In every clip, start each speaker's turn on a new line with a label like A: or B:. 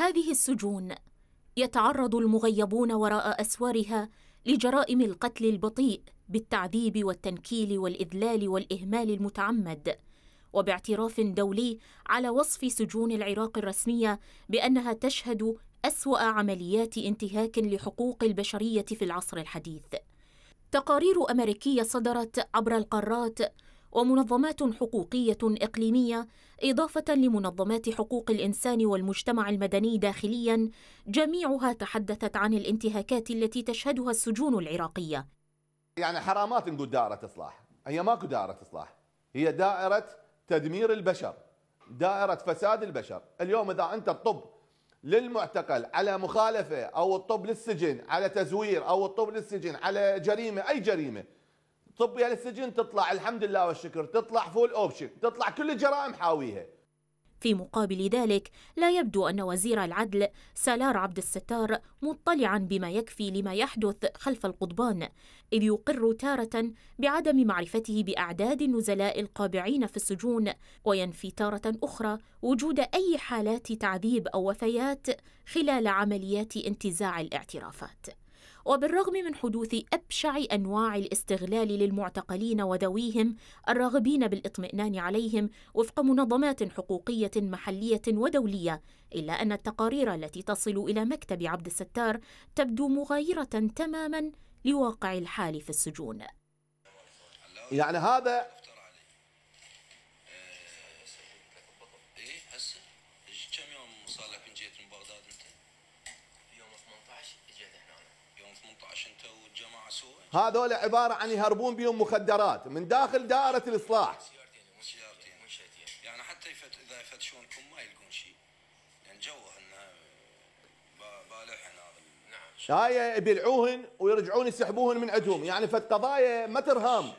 A: هذه السجون يتعرض المغيبون وراء اسوارها لجرائم القتل البطيء بالتعذيب والتنكيل والاذلال والاهمال المتعمد وباعتراف دولي على وصف سجون العراق الرسميه بانها تشهد اسوا عمليات انتهاك لحقوق البشريه في العصر الحديث تقارير امريكيه صدرت عبر القارات ومنظمات حقوقية إقليمية إضافة لمنظمات حقوق الإنسان والمجتمع المدني داخليا جميعها تحدثت عن الانتهاكات التي تشهدها السجون العراقية
B: يعني حرامات نقول دائرة إصلاح هي ماكو دائرة إصلاح هي دائرة تدمير البشر دائرة فساد البشر اليوم إذا أنت الطب للمعتقل على مخالفة أو الطب للسجن على تزوير أو الطب للسجن على جريمة أي جريمة طب يا يعني للسجن تطلع الحمد لله والشكر تطلع فول اوبشن تطلع كل الجرائم حاويها
A: في مقابل ذلك لا يبدو أن وزير العدل سالار عبد الستار مطلعا بما يكفي لما يحدث خلف القضبان إذ يقر تارة بعدم معرفته بأعداد النزلاء القابعين في السجون وينفي تارة أخرى وجود أي حالات تعذيب أو وفيات خلال عمليات انتزاع الاعترافات وبالرغم من حدوث أبشع أنواع الاستغلال للمعتقلين وذويهم الراغبين بالاطمئنان عليهم وفق منظمات حقوقية محلية ودولية إلا أن التقارير التي تصل إلى مكتب عبد الستار تبدو مغايرة تماما لواقع الحال في السجون
B: يعني هذا إيه، كم يوم صار لك من جيت من بغداد انت؟ يوم 18 13 انت هذول عباره عن يهربون بهم مخدرات من داخل دائره الاصلاح يعني حتى اذا يفتشونكم ما يلقون شيء يعني نعم. هاي يبيعوهن ويرجعون يسحبوهن من عندهم يعني فالقضايا ما ترهام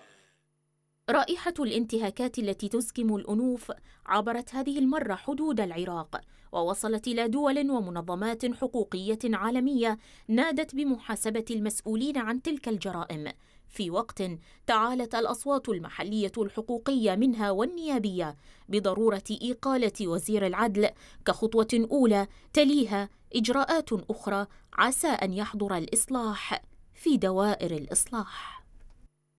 A: رائحة الانتهاكات التي تسكم الأنوف عبرت هذه المرة حدود العراق ووصلت إلى دول ومنظمات حقوقية عالمية نادت بمحاسبة المسؤولين عن تلك الجرائم في وقت تعالت الأصوات المحلية الحقوقية منها والنيابية بضرورة إقالة وزير العدل كخطوة أولى تليها إجراءات أخرى عسى أن يحضر الإصلاح في دوائر الإصلاح